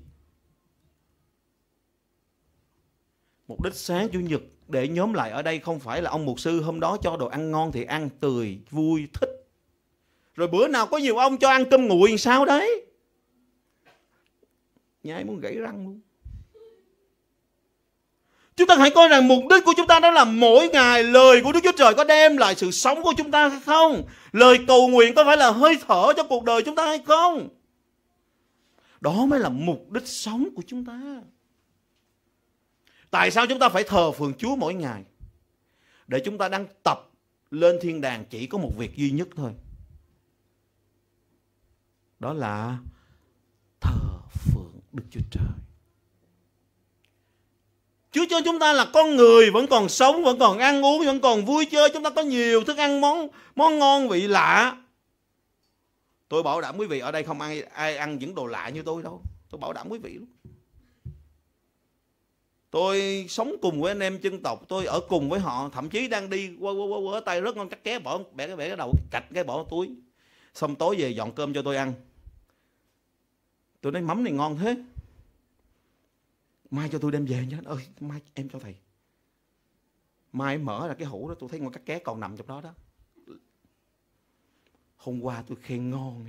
Mục đích sáng Chủ nhật để nhóm lại ở đây không phải là ông mục sư hôm đó cho đồ ăn ngon thì ăn tươi, vui, thích. Rồi bữa nào có nhiều ông cho ăn cơm nguội sao đấy. Nhai muốn gãy răng luôn. Chúng ta hãy coi rằng mục đích của chúng ta đó là mỗi ngày lời của Đức Chúa Trời có đem lại sự sống của chúng ta hay không? Lời cầu nguyện có phải là hơi thở cho cuộc đời chúng ta hay không? Đó mới là mục đích sống của chúng ta. Tại sao chúng ta phải thờ phượng Chúa mỗi ngày? Để chúng ta đang tập lên thiên đàng chỉ có một việc duy nhất thôi. Đó là thờ phượng Đức Chúa Trời. Chúa cho chúng ta là con người vẫn còn sống, vẫn còn ăn uống, vẫn còn vui chơi. Chúng ta có nhiều thức ăn món món ngon vị lạ. Tôi bảo đảm quý vị ở đây không ai ai ăn những đồ lạ như tôi đâu. Tôi bảo đảm quý vị luôn. Tôi sống cùng với anh em chân tộc, tôi ở cùng với họ, thậm chí đang đi qua qua qua, qua tay rất ngon cắt ké bỏ bẻ cái bẻ cái đầu cạch cái bỏ túi. Xong tối về dọn cơm cho tôi ăn. Tôi nói mắm này ngon thế mai cho tôi đem về nhá ơi mai em cho thầy mai em mở ra cái hũ đó tôi thấy con cá ké còn nằm trong đó đó hôm qua tôi khen ngon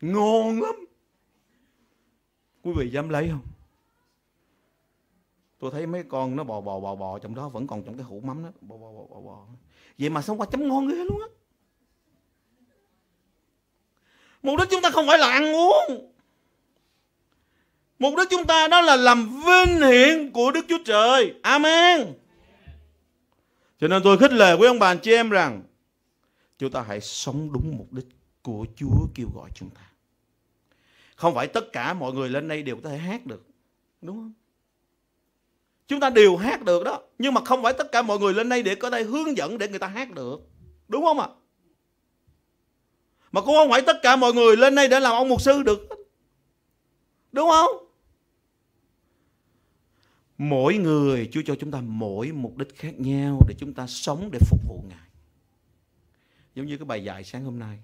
ngon lắm quý vị dám lấy không tôi thấy mấy con nó bò bò bò bò trong đó vẫn còn trong cái hũ mắm đó bò bò bò bò, bò. vậy mà xong qua chấm ngon ghê luôn á mục đích chúng ta không phải là ăn uống Mục đích chúng ta đó là làm vinh hiển của Đức Chúa Trời. Amen. Cho nên tôi khích lệ quý ông bà chị em rằng chúng ta hãy sống đúng mục đích của Chúa kêu gọi chúng ta. Không phải tất cả mọi người lên đây đều có thể hát được. Đúng không? Chúng ta đều hát được đó. Nhưng mà không phải tất cả mọi người lên đây để có thể hướng dẫn để người ta hát được. Đúng không ạ? Mà cũng không phải tất cả mọi người lên đây để làm ông mục sư được. Đúng không? mỗi người Chúa cho chúng ta mỗi mục đích khác nhau để chúng ta sống để phục vụ Ngài. Giống như cái bài dạy sáng hôm nay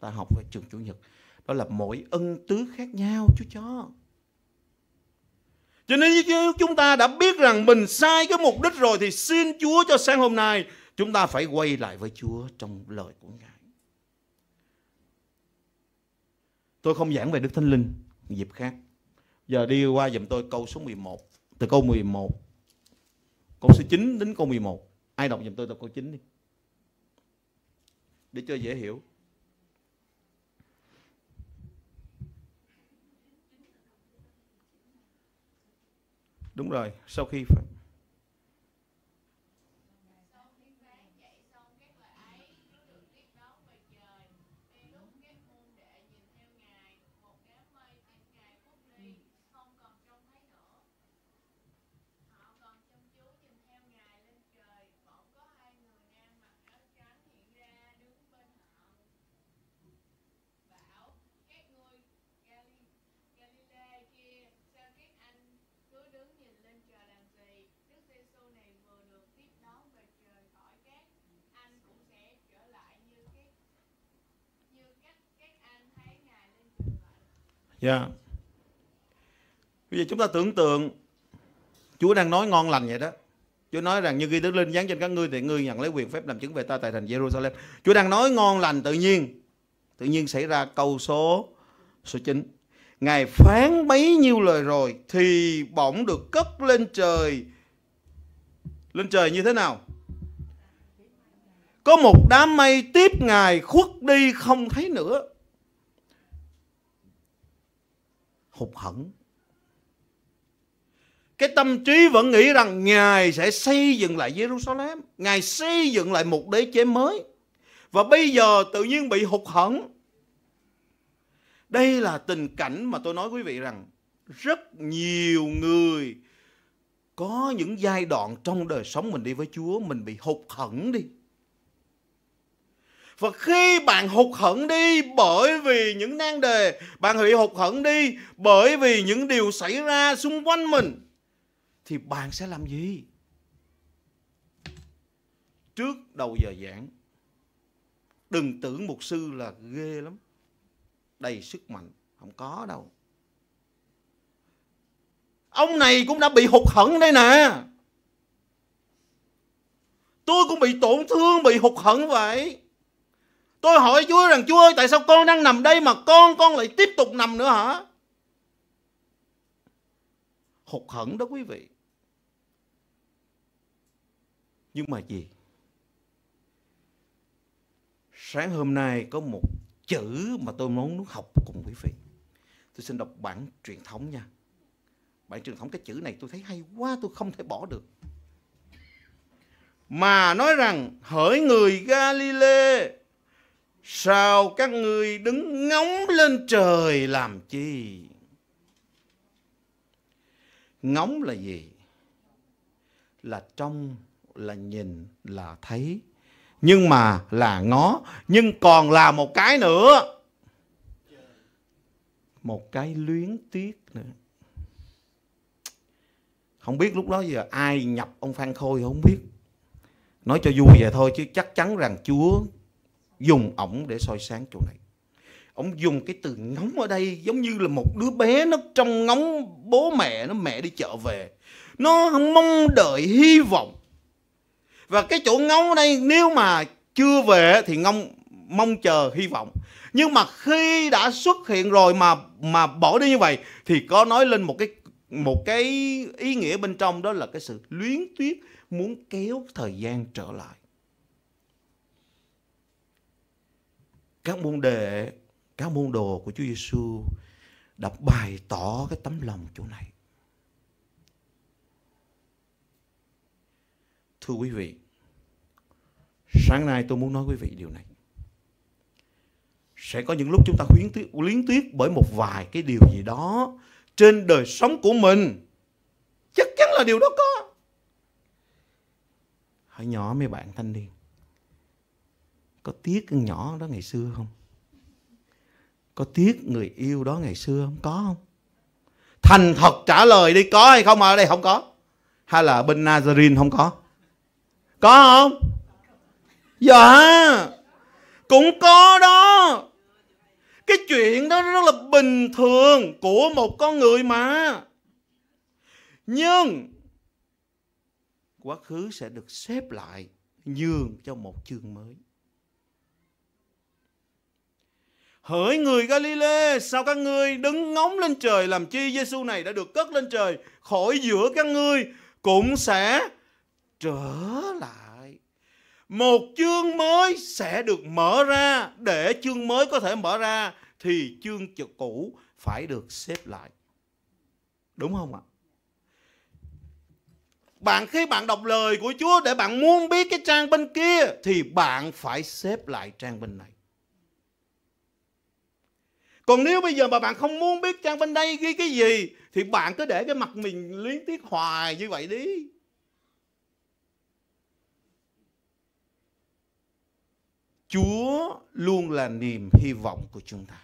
ta học về trường Chủ nhật, đó là mỗi ân tứ khác nhau Chúa cho. Cho nên chúng ta đã biết rằng mình sai cái mục đích rồi thì xin Chúa cho sáng hôm nay chúng ta phải quay lại với Chúa trong lời của Ngài. Tôi không giảng về Đức Thánh Linh dịp khác. Giờ đi qua dùm tôi câu số 11 từ câu 11 câu số 9 đến câu 11 ai đọc giùm tôi đọc câu 9 đi để cho dễ hiểu đúng rồi sau khi phải Dạ. Yeah. Bây giờ chúng ta tưởng tượng Chúa đang nói ngon lành vậy đó. Chúa nói rằng như khi Đức Linh giáng trên các ngươi thì ngươi nhận lấy quyền phép làm chứng về ta tại thành Jerusalem. Chúa đang nói ngon lành tự nhiên. Tự nhiên xảy ra câu số số 9. Ngài phán bấy nhiêu lời rồi thì bỗng được cất lên trời. Lên trời như thế nào? Có một đám mây tiếp Ngài khuất đi không thấy nữa. hụt hẫng cái tâm trí vẫn nghĩ rằng ngài sẽ xây dựng lại Jerusalem ngài xây dựng lại một đế chế mới và bây giờ tự nhiên bị hụt hẫng đây là tình cảnh mà tôi nói quý vị rằng rất nhiều người có những giai đoạn trong đời sống mình đi với Chúa mình bị hụt hẫng đi và khi bạn hụt hẫng đi bởi vì những nan đề bạn bị hụt hẫng đi bởi vì những điều xảy ra xung quanh mình thì bạn sẽ làm gì trước đầu giờ giảng đừng tưởng mục sư là ghê lắm đầy sức mạnh không có đâu ông này cũng đã bị hụt hẫng đây nè tôi cũng bị tổn thương bị hụt hẫng vậy Tôi hỏi Chúa rằng Chúa ơi tại sao con đang nằm đây mà con con lại tiếp tục nằm nữa hả? Hụt hẫng đó quý vị. Nhưng mà gì? Sáng hôm nay có một chữ mà tôi muốn học cùng quý vị. Tôi xin đọc bản truyền thống nha. Bản truyền thống cái chữ này tôi thấy hay quá tôi không thể bỏ được. Mà nói rằng hỡi người Galilee Sao các ngươi đứng ngóng lên trời làm chi? Ngóng là gì? Là trong, là nhìn, là thấy. Nhưng mà là ngó. Nhưng còn là một cái nữa. Một cái luyến tiếc nữa. Không biết lúc đó giờ ai nhập ông Phan Khôi không biết. Nói cho vui vậy thôi chứ chắc chắn rằng Chúa dùng ổng để soi sáng chỗ này ổng dùng cái từ ngóng ở đây giống như là một đứa bé nó trong ngóng bố mẹ nó mẹ đi chợ về nó mong đợi hy vọng và cái chỗ ngóng ở đây nếu mà chưa về thì ngóng mong chờ hy vọng nhưng mà khi đã xuất hiện rồi mà mà bỏ đi như vậy thì có nói lên một cái một cái ý nghĩa bên trong đó là cái sự luyến tiếc muốn kéo thời gian trở lại các môn đệ các môn đồ của Chúa Giêsu đã bày tỏ cái tấm lòng chỗ này thưa quý vị sáng nay tôi muốn nói quý vị điều này sẽ có những lúc chúng ta huyến tuyết, luyến tuyết bởi một vài cái điều gì đó trên đời sống của mình chắc chắn là điều đó có Hãy nhỏ mấy bạn thanh niên có tiếc con nhỏ đó ngày xưa không có tiếc người yêu đó ngày xưa không có không thành thật trả lời đi có hay không ở đây không có hay là bên Nazarene không có có không dạ cũng có đó cái chuyện đó rất là bình thường của một con người mà nhưng quá khứ sẽ được xếp lại nhường cho một chương mới Hỡi người Galile, sao các ngươi đứng ngóng lên trời làm chi Giêsu này đã được cất lên trời khỏi giữa các ngươi cũng sẽ trở lại. Một chương mới sẽ được mở ra, để chương mới có thể mở ra thì chương cũ phải được xếp lại. Đúng không ạ? Bạn khi bạn đọc lời của Chúa để bạn muốn biết cái trang bên kia thì bạn phải xếp lại trang bên này còn nếu bây giờ mà bạn không muốn biết trang bên đây ghi cái gì thì bạn cứ để cái mặt mình liên tiếc hoài như vậy đi chúa luôn là niềm hy vọng của chúng ta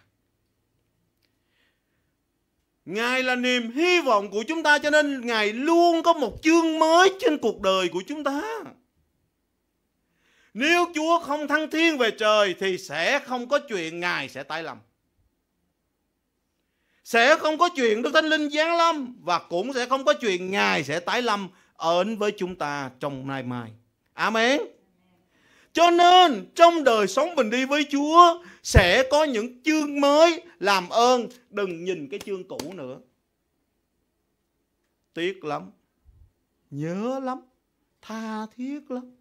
Ngài là niềm hy vọng của chúng ta cho nên Ngài luôn có một chương mới trên cuộc đời của chúng ta. Nếu Chúa không thăng thiên về trời thì sẽ không có chuyện Ngài sẽ tái lầm sẽ không có chuyện Đức Thánh Linh giáng lâm và cũng sẽ không có chuyện Ngài sẽ tái lâm ở với chúng ta trong nay mai. Amen. Cho nên trong đời sống mình đi với Chúa sẽ có những chương mới làm ơn đừng nhìn cái chương cũ nữa. Tiếc lắm. Nhớ lắm. Tha thiết lắm.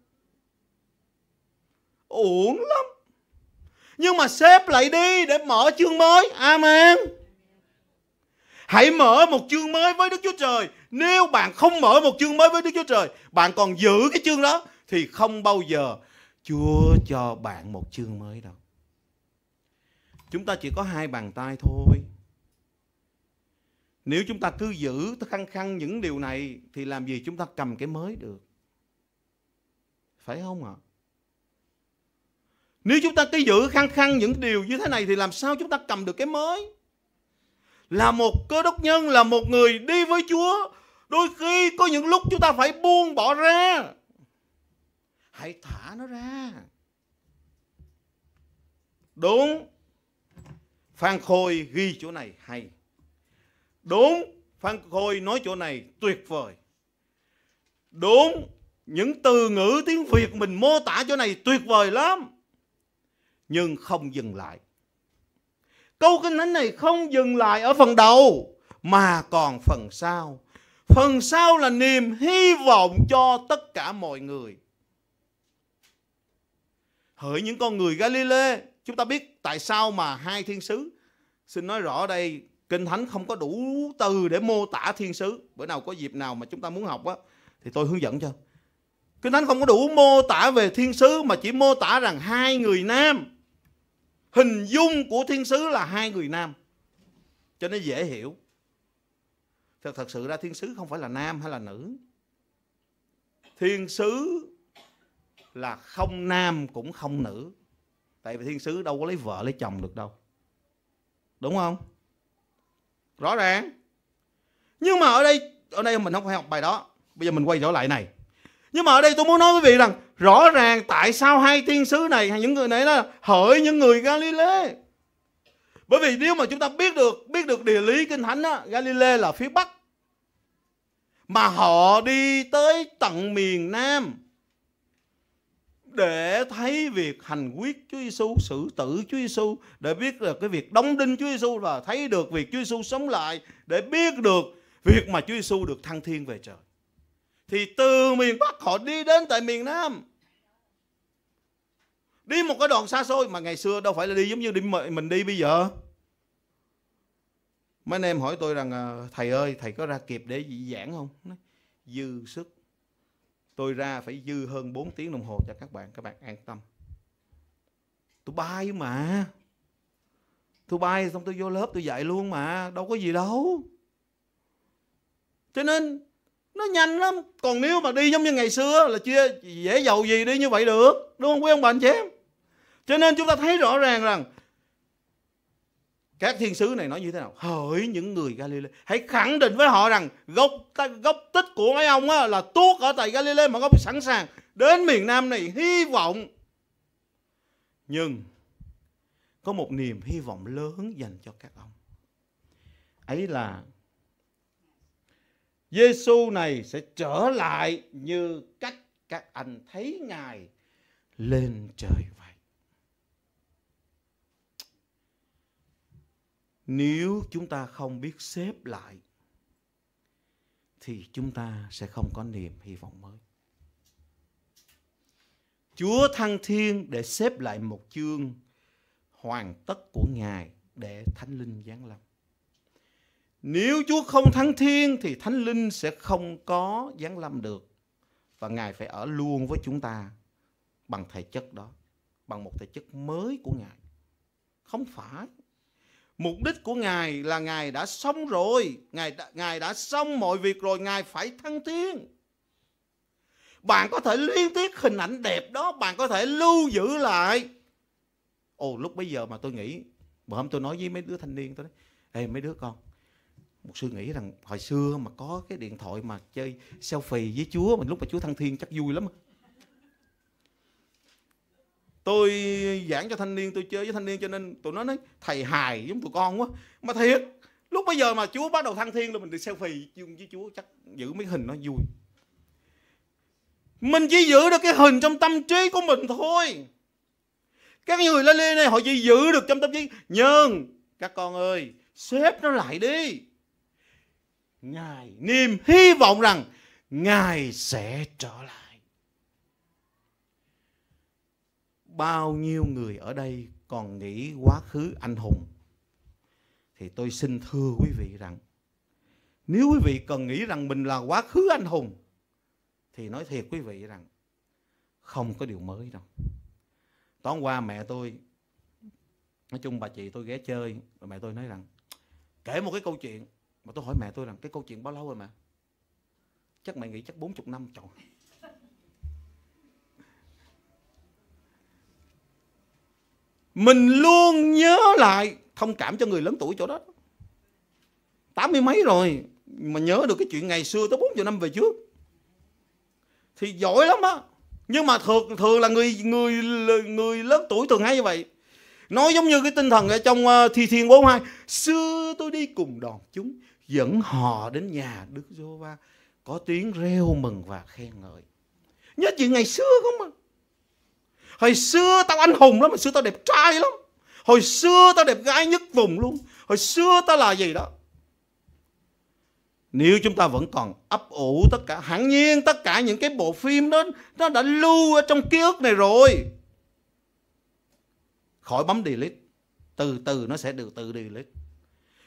Uổng lắm. Nhưng mà xếp lại đi để mở chương mới. Amen. Hãy mở một chương mới với Đức Chúa Trời. Nếu bạn không mở một chương mới với Đức Chúa Trời, bạn còn giữ cái chương đó thì không bao giờ Chúa cho bạn một chương mới đâu. Chúng ta chỉ có hai bàn tay thôi. Nếu chúng ta cứ giữ khăng khăng những điều này thì làm gì chúng ta cầm cái mới được? Phải không ạ? À? Nếu chúng ta cứ giữ khăng khăng những điều như thế này thì làm sao chúng ta cầm được cái mới? là một cơ đốc nhân là một người đi với Chúa đôi khi có những lúc chúng ta phải buông bỏ ra hãy thả nó ra đúng Phan Khôi ghi chỗ này hay đúng Phan Khôi nói chỗ này tuyệt vời đúng những từ ngữ tiếng Việt mình mô tả chỗ này tuyệt vời lắm nhưng không dừng lại Câu kinh thánh này không dừng lại ở phần đầu mà còn phần sau. Phần sau là niềm hy vọng cho tất cả mọi người. Hỡi những con người Galile, chúng ta biết tại sao mà hai thiên sứ xin nói rõ đây kinh thánh không có đủ từ để mô tả thiên sứ bữa nào có dịp nào mà chúng ta muốn học á thì tôi hướng dẫn cho kinh thánh không có đủ mô tả về thiên sứ mà chỉ mô tả rằng hai người nam hình dung của thiên sứ là hai người nam cho nên dễ hiểu thật, thật sự ra thiên sứ không phải là nam hay là nữ thiên sứ là không nam cũng không nữ tại vì thiên sứ đâu có lấy vợ lấy chồng được đâu đúng không rõ ràng nhưng mà ở đây ở đây mình không phải học bài đó bây giờ mình quay trở lại này nhưng mà ở đây tôi muốn nói với vị rằng Rõ ràng tại sao hai tiên sứ này hay những người này là hỡi những người Galilee. Bởi vì nếu mà chúng ta biết được biết được địa lý kinh thánh á, Galilee là phía bắc mà họ đi tới tận miền Nam để thấy việc hành quyết Chúa Giêsu, xử tử Chúa Giêsu, để biết được cái việc đóng đinh Chúa Giêsu và thấy được việc Chúa Giêsu sống lại, để biết được việc mà Chúa Giêsu được thăng thiên về trời. Thì từ miền Bắc họ đi đến tại miền Nam. Đi một cái đoạn xa xôi mà ngày xưa đâu phải là đi giống như đi mình đi bây giờ. Mấy anh em hỏi tôi rằng à, thầy ơi thầy có ra kịp để dị giảng không? Nói, dư sức. Tôi ra phải dư hơn 4 tiếng đồng hồ cho các bạn, các bạn an tâm. Tôi bay mà. Tôi bay xong tôi vô lớp tôi dạy luôn mà, đâu có gì đâu. Cho nên nó nhanh lắm còn nếu mà đi giống như ngày xưa là chia dễ giàu gì đi như vậy được đúng không quý ông bà anh chị em cho nên chúng ta thấy rõ ràng rằng các thiên sứ này nói như thế nào? Hỡi những người Galilee, hãy khẳng định với họ rằng gốc gốc tích của mấy ông là tuốt ở tại Galilee mà ông sẵn sàng đến miền Nam này hy vọng. Nhưng có một niềm hy vọng lớn dành cho các ông. Ấy là Giêsu này sẽ trở lại như cách các anh thấy Ngài lên trời Nếu chúng ta không biết xếp lại thì chúng ta sẽ không có niềm hy vọng mới. Chúa thăng thiên để xếp lại một chương hoàn tất của Ngài để Thánh Linh giáng lâm. Nếu Chúa không thăng thiên thì Thánh Linh sẽ không có giáng lâm được và Ngài phải ở luôn với chúng ta bằng thể chất đó, bằng một thể chất mới của Ngài. Không phải mục đích của ngài là ngài đã xong rồi ngài đã, ngài đã xong mọi việc rồi ngài phải thăng thiên bạn có thể liên tiếp hình ảnh đẹp đó bạn có thể lưu giữ lại ồ lúc bây giờ mà tôi nghĩ bữa hôm tôi nói với mấy đứa thanh niên tôi nói ê mấy đứa con một sư nghĩ rằng hồi xưa mà có cái điện thoại mà chơi selfie với chúa mà lúc mà chúa thăng thiên chắc vui lắm tôi giảng cho thanh niên tôi chơi với thanh niên cho nên tụi nó nói thầy hài giống tụi con quá mà thiệt lúc bây giờ mà chúa bắt đầu thăng thiên là mình đi selfie với chúa chắc giữ mấy hình nó vui mình chỉ giữ được cái hình trong tâm trí của mình thôi các người la lên này họ chỉ giữ được trong tâm trí nhưng các con ơi xếp nó lại đi ngài niềm hy vọng rằng ngài sẽ trở lại bao nhiêu người ở đây còn nghĩ quá khứ anh hùng thì tôi xin thưa quý vị rằng nếu quý vị cần nghĩ rằng mình là quá khứ anh hùng thì nói thiệt quý vị rằng không có điều mới đâu tối qua mẹ tôi nói chung bà chị tôi ghé chơi và mẹ tôi nói rằng kể một cái câu chuyện mà tôi hỏi mẹ tôi rằng cái câu chuyện bao lâu rồi mà chắc mẹ nghĩ chắc 40 năm trời Mình luôn nhớ lại thông cảm cho người lớn tuổi chỗ đó. Tám mươi mấy rồi mà nhớ được cái chuyện ngày xưa tới bốn chục năm về trước. Thì giỏi lắm á. Nhưng mà thường thường là người người người lớn tuổi thường hay như vậy. Nói giống như cái tinh thần ở trong ờ, Thi Thiên 42. Xưa tôi đi cùng đoàn chúng dẫn họ đến nhà Đức Giô-va có tiếng reo mừng và khen ngợi. Nhớ chuyện ngày xưa không mà. Hồi xưa tao anh hùng lắm, hồi xưa tao đẹp trai lắm. Hồi xưa tao đẹp gái nhất vùng luôn. Hồi xưa tao là gì đó. Nếu chúng ta vẫn còn ấp ủ tất cả, hẳn nhiên tất cả những cái bộ phim đó nó đã lưu ở trong ký ức này rồi. Khỏi bấm delete. Từ từ nó sẽ được tự delete.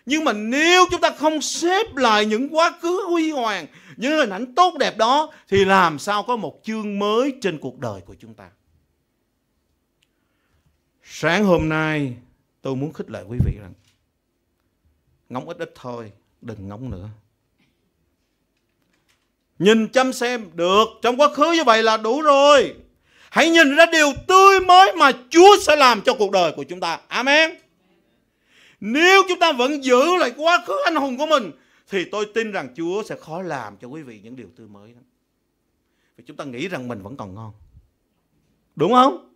Nhưng mà nếu chúng ta không xếp lại những quá khứ huy hoàng, những hình ảnh tốt đẹp đó thì làm sao có một chương mới trên cuộc đời của chúng ta? Sáng hôm nay tôi muốn khích lệ quý vị rằng ngóng ít ít thôi, đừng ngóng nữa. Nhìn chăm xem được, trong quá khứ như vậy là đủ rồi. Hãy nhìn ra điều tươi mới mà Chúa sẽ làm cho cuộc đời của chúng ta. Amen. Nếu chúng ta vẫn giữ lại quá khứ anh hùng của mình thì tôi tin rằng Chúa sẽ khó làm cho quý vị những điều tươi mới. Vì chúng ta nghĩ rằng mình vẫn còn ngon. Đúng không?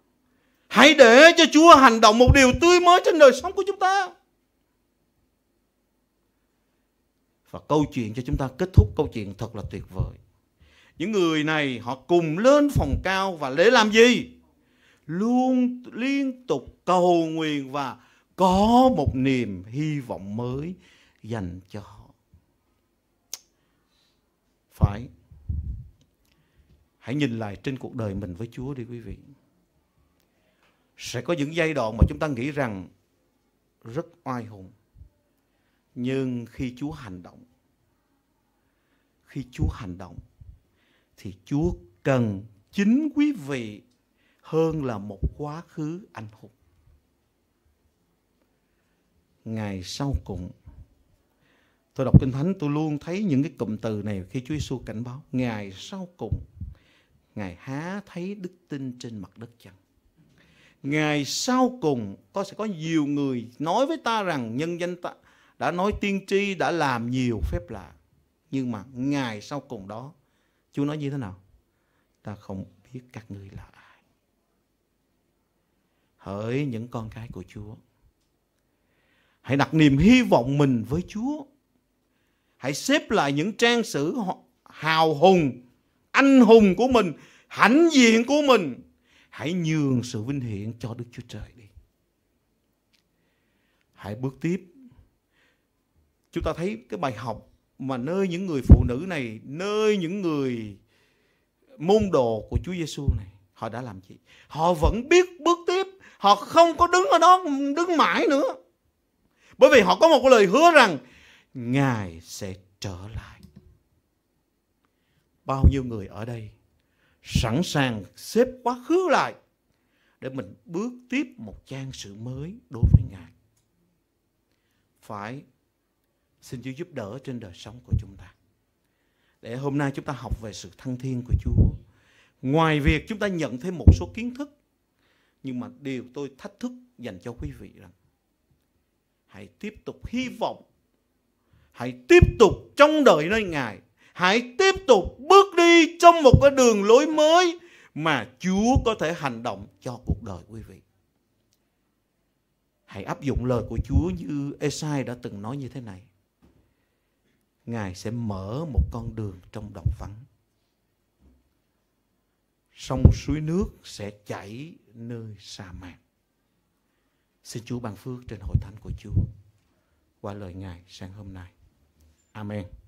Hãy để cho Chúa hành động một điều tươi mới trên đời sống của chúng ta. Và câu chuyện cho chúng ta kết thúc câu chuyện thật là tuyệt vời. Những người này họ cùng lên phòng cao và lễ làm gì? Luôn liên tục cầu nguyện và có một niềm hy vọng mới dành cho họ. Phải. Hãy nhìn lại trên cuộc đời mình với Chúa đi quý vị sẽ có những giai đoạn mà chúng ta nghĩ rằng rất oai hùng. Nhưng khi Chúa hành động, khi Chúa hành động, thì Chúa cần chính quý vị hơn là một quá khứ anh hùng. Ngày sau cùng, tôi đọc Kinh Thánh tôi luôn thấy những cái cụm từ này khi Chúa Giêsu cảnh báo. Ngày sau cùng, Ngài há thấy đức tin trên mặt đất chăng? ngày sau cùng có sẽ có nhiều người nói với ta rằng nhân danh ta đã nói tiên tri đã làm nhiều phép lạ nhưng mà ngày sau cùng đó Chúa nói như thế nào ta không biết các người là ai hỡi những con cái của Chúa hãy đặt niềm hy vọng mình với Chúa hãy xếp lại những trang sử hào hùng anh hùng của mình hãnh diện của mình Hãy nhường sự vinh hiển cho Đức Chúa Trời đi. Hãy bước tiếp. Chúng ta thấy cái bài học mà nơi những người phụ nữ này, nơi những người môn đồ của Chúa Giêsu này, họ đã làm gì? Họ vẫn biết bước tiếp, họ không có đứng ở đó đứng mãi nữa. Bởi vì họ có một lời hứa rằng Ngài sẽ trở lại. Bao nhiêu người ở đây sẵn sàng xếp quá khứ lại để mình bước tiếp một trang sự mới đối với Ngài. Phải xin Chúa giúp đỡ trên đời sống của chúng ta. Để hôm nay chúng ta học về sự thăng thiên của Chúa. Ngoài việc chúng ta nhận thêm một số kiến thức, nhưng mà điều tôi thách thức dành cho quý vị rằng hãy tiếp tục hy vọng, hãy tiếp tục trong đời nơi Ngài, hãy tiếp tục bước đi trong một cái đường lối mới mà Chúa có thể hành động cho cuộc đời quý vị. Hãy áp dụng lời của Chúa như Esai đã từng nói như thế này. Ngài sẽ mở một con đường trong đồng vắng. Sông suối nước sẽ chảy nơi sa mạc. Xin Chúa ban phước trên hội thánh của Chúa qua lời Ngài sáng hôm nay. Amen.